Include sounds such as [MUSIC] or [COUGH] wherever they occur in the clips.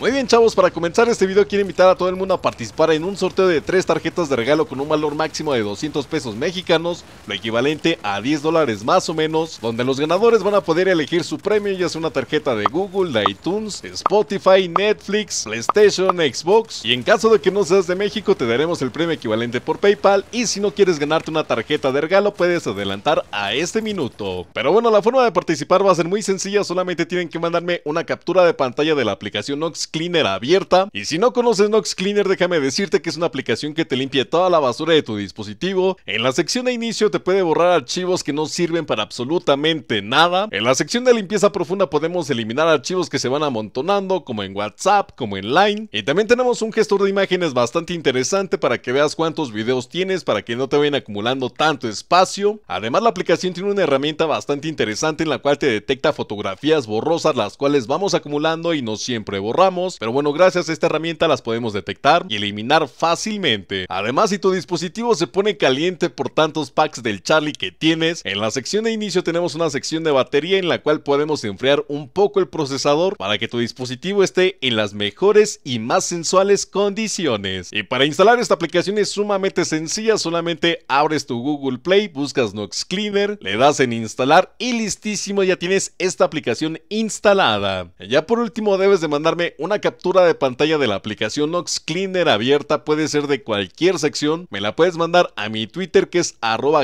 Muy bien chavos, para comenzar este video quiero invitar a todo el mundo a participar en un sorteo de 3 tarjetas de regalo con un valor máximo de 200 pesos mexicanos, lo equivalente a 10 dólares más o menos, donde los ganadores van a poder elegir su premio ya sea una tarjeta de Google, de iTunes, Spotify, Netflix, PlayStation, Xbox y en caso de que no seas de México te daremos el premio equivalente por Paypal y si no quieres ganarte una tarjeta de regalo puedes adelantar a este minuto. Pero bueno, la forma de participar va a ser muy sencilla, solamente tienen que mandarme una captura de pantalla de la aplicación Nox Cleaner abierta. Y si no conoces Nox Cleaner, déjame decirte que es una aplicación que te limpia toda la basura de tu dispositivo. En la sección de inicio te puede borrar archivos que no sirven para absolutamente nada. En la sección de limpieza profunda podemos eliminar archivos que se van amontonando, como en WhatsApp, como en Line. Y también tenemos un gestor de imágenes bastante interesante para que veas cuántos videos tienes, para que no te vayan acumulando tanto espacio. Además, la aplicación tiene una herramienta bastante interesante en la cual te detecta fotografías borrosas, las cuales vamos acumulando y no siempre borramos pero bueno, gracias a esta herramienta las podemos detectar y eliminar fácilmente. Además, si tu dispositivo se pone caliente por tantos packs del Charlie que tienes, en la sección de inicio tenemos una sección de batería en la cual podemos enfriar un poco el procesador para que tu dispositivo esté en las mejores y más sensuales condiciones. Y para instalar esta aplicación es sumamente sencilla, solamente abres tu Google Play, buscas Nox Cleaner, le das en instalar y listísimo ya tienes esta aplicación instalada. Ya por último debes de mandarme una una captura de pantalla de la aplicación Nox Cleaner abierta puede ser de cualquier sección. Me la puedes mandar a mi Twitter que es arroba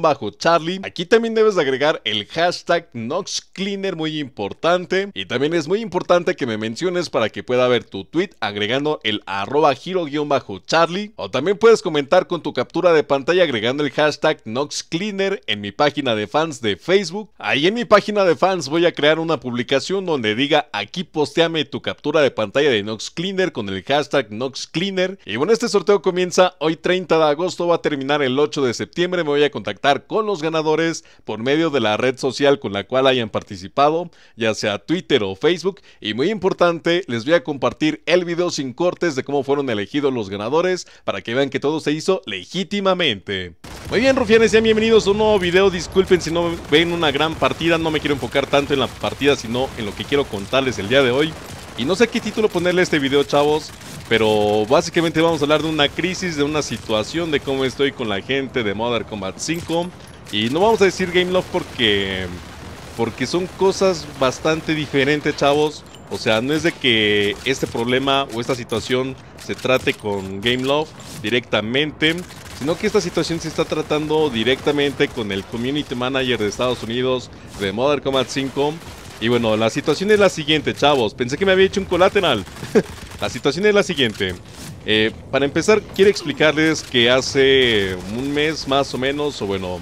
bajo charlie Aquí también debes agregar el hashtag Nox Cleaner, muy importante. Y también es muy importante que me menciones para que pueda ver tu tweet agregando el arroba giro-charlie. O también puedes comentar con tu captura de pantalla agregando el hashtag Nox Cleaner en mi página de fans de Facebook. Ahí en mi página de fans voy a crear una publicación donde diga aquí posteame tu captura de de pantalla de Nox Cleaner con el hashtag Nox Cleaner. Y bueno, este sorteo comienza hoy 30 de agosto, va a terminar el 8 de septiembre. Me voy a contactar con los ganadores por medio de la red social con la cual hayan participado, ya sea Twitter o Facebook. Y muy importante, les voy a compartir el video sin cortes de cómo fueron elegidos los ganadores para que vean que todo se hizo legítimamente. Muy bien, rufianes, sean bienvenidos a un nuevo video. Disculpen si no ven una gran partida, no me quiero enfocar tanto en la partida, sino en lo que quiero contarles el día de hoy. Y no sé qué título ponerle a este video, chavos, pero básicamente vamos a hablar de una crisis, de una situación, de cómo estoy con la gente de Modern Combat 5. Y no vamos a decir Game Love porque, porque son cosas bastante diferentes, chavos. O sea, no es de que este problema o esta situación se trate con Game Love directamente, sino que esta situación se está tratando directamente con el Community Manager de Estados Unidos de Modern Combat 5 y bueno, la situación es la siguiente, chavos. Pensé que me había hecho un colateral. [LAUGHS] la situación es la siguiente. Eh, para empezar, quiero explicarles que hace un mes más o menos, o bueno,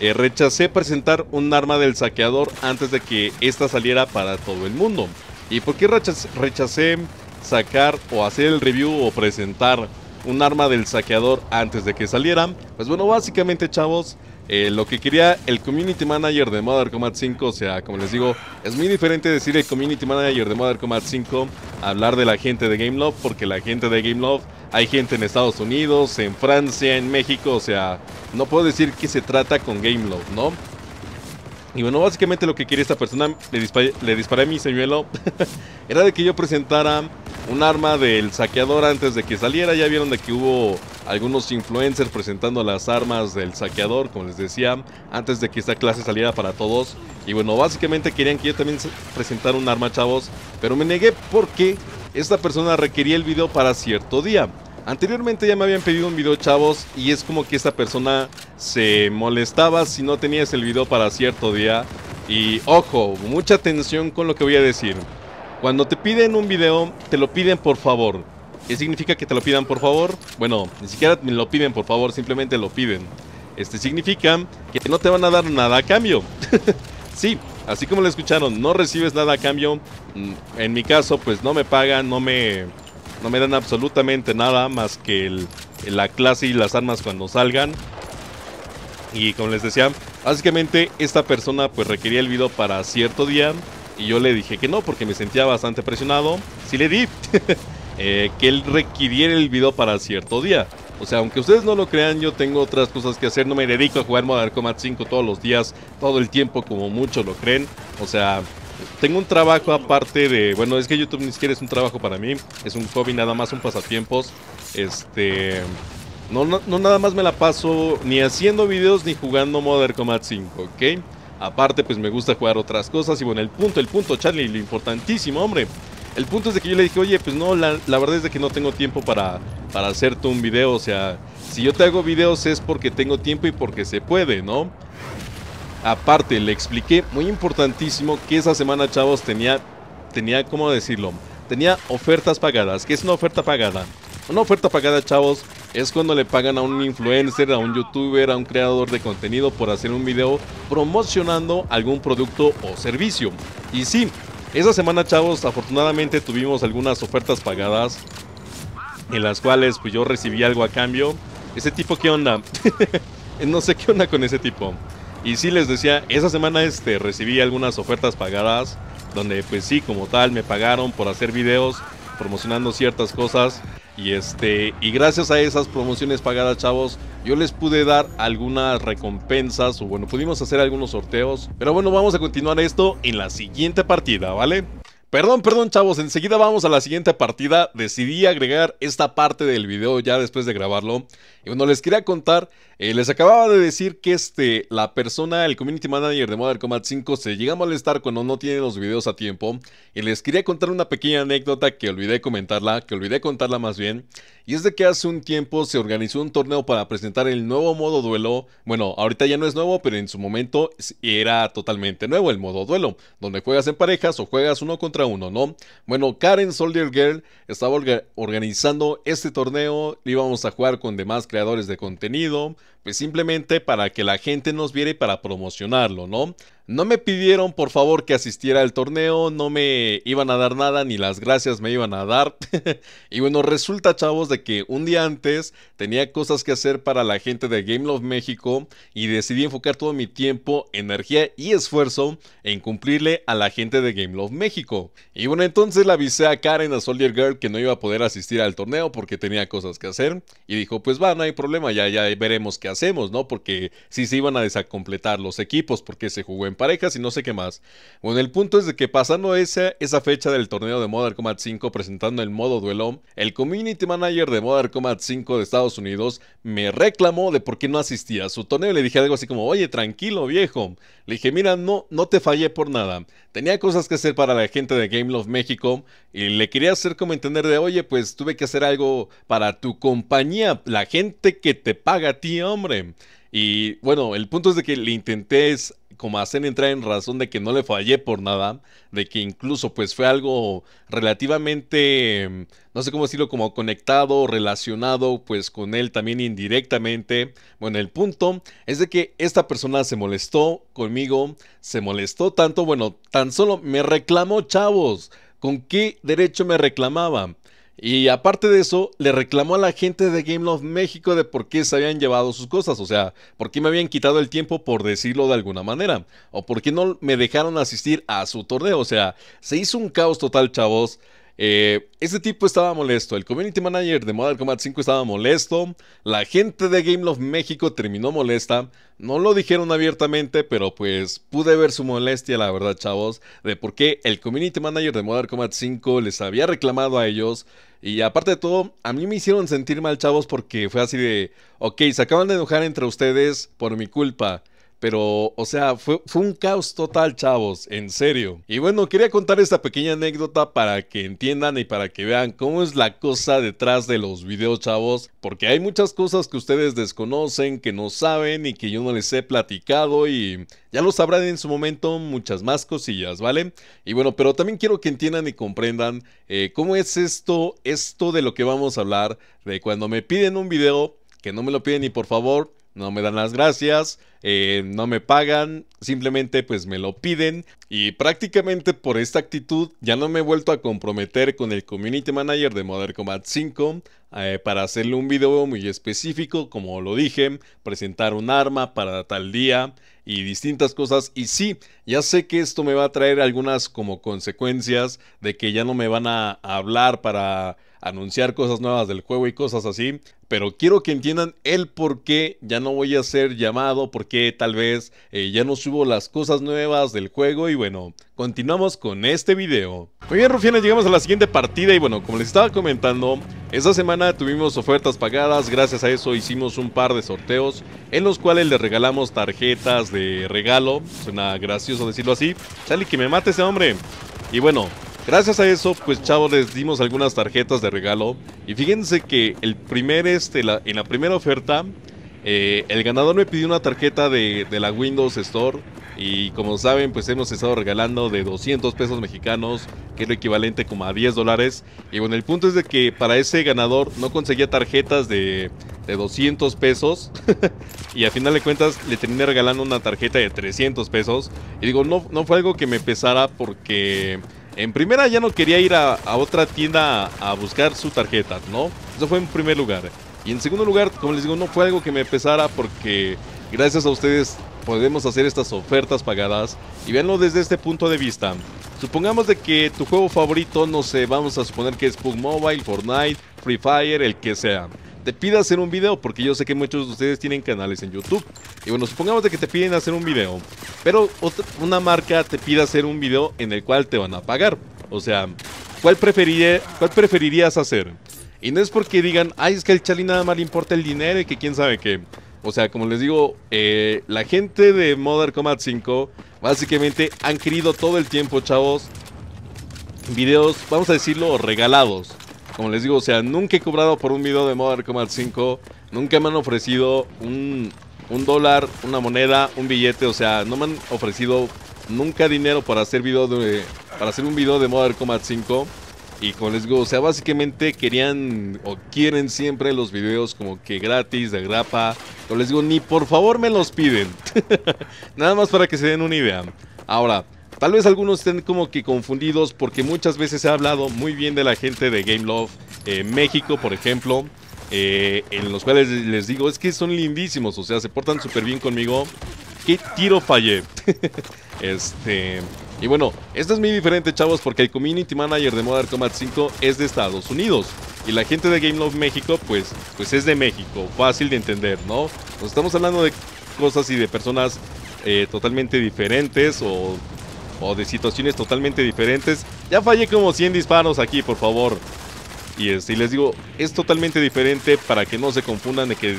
eh, rechacé presentar un arma del saqueador antes de que esta saliera para todo el mundo. ¿Y por qué rechacé sacar o hacer el review o presentar un arma del saqueador antes de que saliera? Pues bueno, básicamente, chavos, eh, lo que quería el community manager de Modern Combat 5, o sea, como les digo, es muy diferente decir el community manager de Modern Combat 5 hablar de la gente de love porque la gente de love hay gente en Estados Unidos, en Francia, en México, o sea, no puedo decir que se trata con love ¿no? Y bueno, básicamente lo que quería esta persona, le disparé, mi señuelo, [LAUGHS] era de que yo presentara un arma del saqueador antes de que saliera. Ya vieron de que hubo algunos influencers presentando las armas del saqueador, como les decía, antes de que esta clase saliera para todos. Y bueno, básicamente querían que yo también presentara un arma, chavos, pero me negué porque esta persona requería el video para cierto día. Anteriormente ya me habían pedido un video, chavos, y es como que esta persona se molestaba si no tenías el video para cierto día. Y ojo, mucha atención con lo que voy a decir. Cuando te piden un video, te lo piden por favor ¿Qué significa que te lo pidan por favor? Bueno, ni siquiera me lo piden por favor, simplemente lo piden. Este significa que no te van a dar nada a cambio. [LAUGHS] sí, así como lo escucharon, no recibes nada a cambio. Mm, en mi caso, pues no me pagan, no me, no me dan absolutamente nada más que la clase y las armas cuando salgan. Y como les decía, básicamente esta persona pues requería el video para cierto día. Y yo le dije que no porque me sentía bastante presionado. Sí le di. [LAUGHS] Eh, que él requiriera el video para cierto día. O sea, aunque ustedes no lo crean, yo tengo otras cosas que hacer. No me dedico a jugar Modern Combat 5 todos los días, todo el tiempo, como muchos lo creen. O sea, tengo un trabajo aparte de... Bueno, es que YouTube ni siquiera es un trabajo para mí. Es un hobby, nada más un pasatiempos. Este... No, no, nada más me la paso ni haciendo videos ni jugando Modern Combat 5, ¿ok? Aparte, pues me gusta jugar otras cosas. Y bueno, el punto, el punto, Charlie, lo importantísimo, hombre el punto es de que yo le dije, oye, pues no, la, verdad es de que no tengo tiempo para, para hacerte un video. O sea, si yo te hago videos es porque tengo tiempo y porque se puede, ¿no? Aparte, le expliqué, muy importantísimo, que esa semana, chavos, tenía, tenía, ¿cómo decirlo? Tenía ofertas pagadas. ¿Qué es una oferta pagada? Una oferta pagada, chavos, es cuando le pagan a un influencer, a un youtuber, a un creador de contenido por hacer un video promocionando algún producto o servicio. Y sí, esa semana, chavos, afortunadamente tuvimos algunas ofertas pagadas en las cuales pues yo recibí algo a cambio. Ese tipo, ¿qué onda? [LAUGHS] no sé qué onda con ese tipo. Y sí les decía, esa semana este, recibí algunas ofertas pagadas, donde pues sí, como tal, me pagaron por hacer videos promocionando ciertas cosas. Y, este, y gracias a esas promociones pagadas, chavos, yo les pude dar algunas recompensas o bueno, pudimos hacer algunos sorteos. Pero bueno, vamos a continuar esto en la siguiente partida, ¿vale? Perdón, perdón chavos, enseguida vamos a la siguiente partida. Decidí agregar esta parte del video ya después de grabarlo. Y bueno, les quería contar, eh, les acababa de decir que este, la persona, el community manager de Modern Combat 5 se llega a molestar cuando no tiene los videos a tiempo. Y les quería contar una pequeña anécdota que olvidé comentarla, que olvidé contarla más bien. Y es de que hace un tiempo se organizó un torneo para presentar el nuevo modo duelo. Bueno, ahorita ya no es nuevo, pero en su momento era totalmente nuevo el modo duelo. Donde juegas en parejas o juegas uno contra uno, ¿no? Bueno, Karen Soldier Girl estaba organizando este torneo, íbamos a jugar con demás creadores de contenido, pues simplemente para que la gente nos viera y para promocionarlo, ¿no? No me pidieron, por favor, que asistiera al torneo, no me iban a dar nada, ni las gracias me iban a dar. [LAUGHS] y bueno, resulta, chavos, de que un día antes tenía cosas que hacer para la gente de Game Love México y decidí enfocar todo mi tiempo, energía y esfuerzo en cumplirle a la gente de Game Love México. Y bueno, entonces le avisé a Karen, a Soldier Girl, que no iba a poder asistir al torneo porque tenía cosas que hacer. Y dijo, pues va, no hay problema, ya, ya veremos qué hacemos, ¿no? Porque si se iban a desacompletar los equipos porque se jugó en parejas y no sé qué más. Bueno, el punto es de que pasando esa, esa fecha del torneo de Modern Combat 5 presentando el modo duelo, el community manager de Modern Combat 5 de Estados Unidos me reclamó de por qué no asistía a su torneo le dije algo así como, oye, tranquilo viejo. Le dije, mira, no, no te fallé por nada. Tenía cosas que hacer para la gente de Game Love México y le quería hacer como entender de, oye, pues tuve que hacer algo para tu compañía, la gente que te paga a ti, hombre. Y bueno, el punto es de que le intenté es como hacen entrar en razón de que no le fallé por nada, de que incluso pues fue algo relativamente, mm, no sé cómo decirlo, como conectado, relacionado pues con él también indirectamente. Bueno, el punto es de que esta persona se molestó conmigo, se molestó tanto, bueno, tan solo me reclamó, chavos, ¿con qué derecho me reclamaba?, y aparte de eso, le reclamó a la gente de Game Love México de por qué se habían llevado sus cosas, o sea, por qué me habían quitado el tiempo por decirlo de alguna manera, o por qué no me dejaron asistir a su torneo, o sea, se hizo un caos total, chavos. Eh, ese tipo estaba molesto, el community manager de Modern Combat 5 estaba molesto, la gente de Game Love México terminó molesta, no lo dijeron abiertamente, pero pues pude ver su molestia, la verdad, chavos, de por qué el community manager de Modern Combat 5 les había reclamado a ellos y aparte de todo, a mí me hicieron sentir mal, chavos, porque fue así de, ok, se acaban de enojar entre ustedes por mi culpa. Pero, o sea, fue, un caos total, chavos, en serio. Y bueno, quería contar esta pequeña anécdota para que entiendan y para que vean cómo es la cosa detrás de los videos, chavos. Porque hay muchas cosas que ustedes desconocen, que no saben y que yo no les he platicado y ya lo sabrán en su momento muchas más cosillas, ¿vale? Y bueno, pero también quiero que entiendan y comprendan eh, cómo es esto, esto de lo que vamos a hablar, de cuando me piden un video, que no me lo piden y por favor, no me dan las gracias, eh, no me pagan, simplemente pues me lo piden y prácticamente por esta actitud ya no me he vuelto a comprometer con el Community Manager de Modern Combat 5 eh, para hacerle un video muy específico, como lo dije, presentar un arma para tal día y distintas cosas. Y sí, ya sé que esto me va a traer algunas como consecuencias de que ya no me van a hablar para anunciar cosas nuevas del juego y cosas así, pero quiero que entiendan el por qué ya no voy a ser llamado, por qué tal vez eh, ya no subo las cosas nuevas del juego y bueno, continuamos con este video. Muy bien Rufianes, llegamos a la siguiente partida y bueno, como les estaba comentando, esta semana tuvimos ofertas pagadas, gracias a eso hicimos un par de sorteos en los cuales les regalamos tarjetas de regalo, suena gracioso decirlo así, sale que me mate ese hombre. Y bueno, Gracias a eso, pues chavos, les dimos algunas tarjetas de regalo. Y fíjense que el primer, este, en la primera oferta, eh, el ganador me pidió una tarjeta de, la Windows Store. Y como saben, pues hemos estado regalando de 200 pesos mexicanos, que es lo equivalente como a 10 dólares. Y bueno, el punto es de que para ese ganador no conseguía tarjetas de, 200 pesos. [LAUGHS] y a final de cuentas le terminé regalando una tarjeta de 300 pesos. Y digo, no, no fue algo que me pesara porque en primera ya no quería ir a, otra tienda a, buscar su tarjeta, ¿no? Eso fue en primer lugar. Y en segundo lugar, como les digo, no fue algo que me pesara porque gracias a ustedes podemos hacer estas ofertas pagadas. Y véanlo desde este punto de vista. Supongamos de que tu juego favorito, no sé, vamos a suponer que es PUBG Mobile, Fortnite, Free Fire, el que sea te pida hacer un video, porque yo sé que muchos de ustedes tienen canales en YouTube. Y bueno, supongamos de que te piden hacer un video, pero una marca te pide hacer un video en el cual te van a pagar. O sea, ¿cuál, cuál preferirías hacer? Y no es porque digan, ay, es que el Charlie nada más le importa el dinero y que quién sabe qué. O sea, como les digo, eh, la gente de Modern Combat 5 básicamente han querido todo el tiempo, chavos, videos, vamos a decirlo, regalados. Como les digo, o sea, nunca he cobrado por un video de Modern Combat 5. Nunca me han ofrecido un, un dólar, una moneda, un billete. O sea, no me han ofrecido nunca dinero para hacer, video de, para hacer un video de Modern Combat 5. Y como les digo, o sea, básicamente querían o quieren siempre los videos como que gratis, de grapa. como les digo, ni por favor me los piden. [LAUGHS] Nada más para que se den una idea. Ahora, Tal vez algunos estén como que confundidos porque muchas veces he hablado muy bien de la gente de Game Love eh, México, por ejemplo. Eh, en los cuales les digo, es que son lindísimos, o sea, se portan súper bien conmigo. ¿Qué tiro fallé? [LAUGHS] este... Y bueno, esto es muy diferente, chavos, porque el Community Manager de Modern Combat 5 es de Estados Unidos. Y la gente de Game Love México, pues, pues es de México. Fácil de entender, ¿no? Nos estamos hablando de cosas y de personas eh, totalmente diferentes o o de situaciones totalmente diferentes. Ya fallé como 100 disparos aquí, por favor. Este, y, les digo, es totalmente diferente para que no se confundan de que,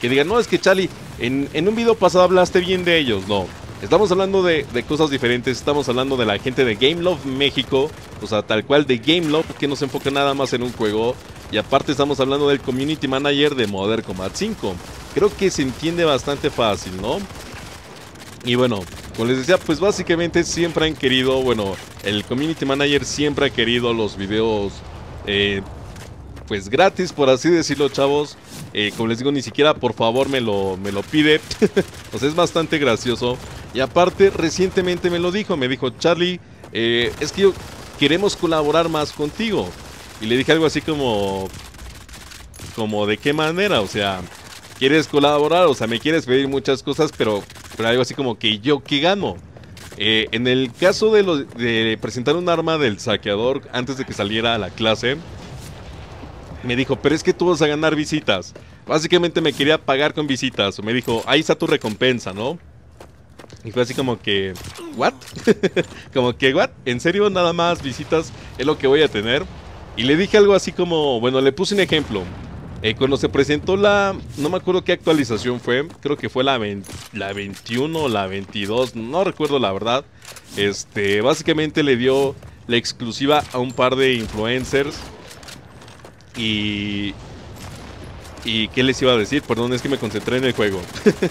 que digan, no, es que Charlie, en, un video pasado hablaste bien de ellos. No, Estamos hablando de, de, cosas diferentes, estamos hablando de la gente de Game Love México, o sea, tal cual de Game Love, que no se enfoca nada más en un juego. Y aparte estamos hablando del Community Manager de Modern Combat 5. Creo que se entiende bastante fácil, ¿no? Y bueno, como les decía, pues básicamente siempre han querido, bueno, el community manager siempre ha querido los videos, eh, pues gratis, por así decirlo, chavos. Eh, como les digo, ni siquiera por favor me lo, me lo pide. [LAUGHS] o sea, es bastante gracioso. Y aparte, recientemente me lo dijo, me dijo, Charlie, eh, es que queremos colaborar más contigo. Y le dije algo así como, como de qué manera, o sea, quieres colaborar, o sea, me quieres pedir muchas cosas, pero pero algo así como que yo que gano. Eh, en el caso de, lo, de presentar un arma del saqueador antes de que saliera a la clase, me dijo, pero es que tú vas a ganar visitas. Básicamente me quería pagar con visitas. Me dijo, ahí está tu recompensa, ¿no? Y fue así como que, ¿what? [LAUGHS] como que, ¿what? ¿En serio nada más visitas es lo que voy a tener? Y le dije algo así como, bueno, le puse un ejemplo. Eh, cuando se presentó la... No me acuerdo qué actualización fue. Creo que fue la, 21 o la 22. No recuerdo la verdad. Este, básicamente le dio la exclusiva a un par de influencers. Y... ¿Y qué les iba a decir? Perdón, es que me concentré en el juego.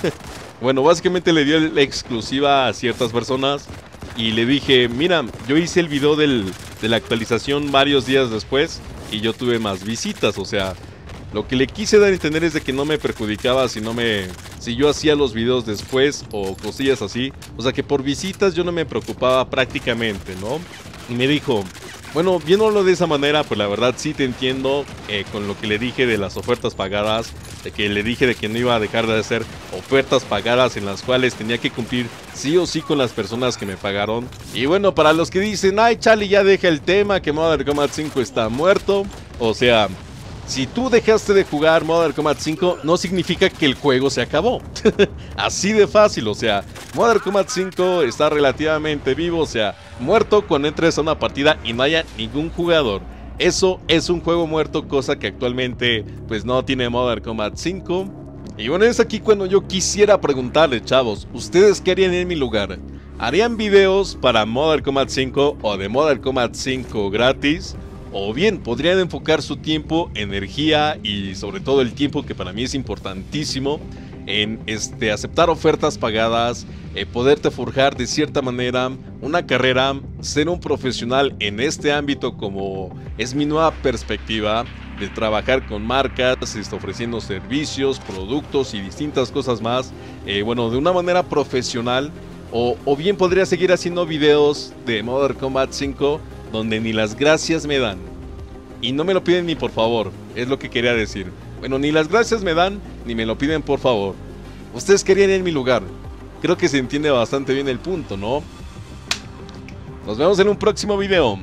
[LAUGHS] bueno, básicamente le dio la exclusiva a ciertas personas. Y le dije, mira, yo hice el video de la actualización varios días después. Y yo tuve más visitas, o sea lo que le quise dar a entender es de que no me perjudicaba si no me. si yo hacía los videos después o cosillas así. O sea que por visitas yo no me preocupaba prácticamente, ¿no? Y me dijo. Bueno, viéndolo de esa manera, pues la verdad sí te entiendo eh, con lo que le dije de las ofertas pagadas, de que le dije de que no iba a dejar de hacer ofertas pagadas en las cuales tenía que cumplir sí o sí con las personas que me pagaron. Y bueno, para los que dicen, ay Charlie ya deja el tema, que Modern Combat 5 está muerto, o sea, si tú dejaste de jugar Modern Combat 5, no significa que el juego se acabó. [LAUGHS] Así de fácil, o sea, Modern Combat 5 está relativamente vivo, o sea, muerto cuando entres a una partida y no haya ningún jugador. Eso es un juego muerto, cosa que actualmente pues no tiene Modern Combat 5. Y bueno, es aquí cuando yo quisiera preguntarle, chavos, ¿ustedes qué harían en mi lugar? ¿Harían videos para Modern Combat 5 o de Modern Combat 5 gratis? O bien podrían enfocar su tiempo, energía y sobre todo el tiempo que para mí es importantísimo en este, aceptar ofertas pagadas, eh, poderte forjar de cierta manera una carrera, ser un profesional en este ámbito como es mi nueva perspectiva de trabajar con marcas, está ofreciendo servicios, productos y distintas cosas más, eh, bueno, de una manera profesional. O, bien podría seguir haciendo videos de Modern Combat 5 donde ni las gracias me dan. Y no me lo piden ni por favor, es lo que quería decir. Bueno, ni las gracias me dan, ni me lo piden por favor. Ustedes querían ir en mi lugar. Creo que se entiende bastante bien el punto, ¿no? Nos vemos en un próximo video.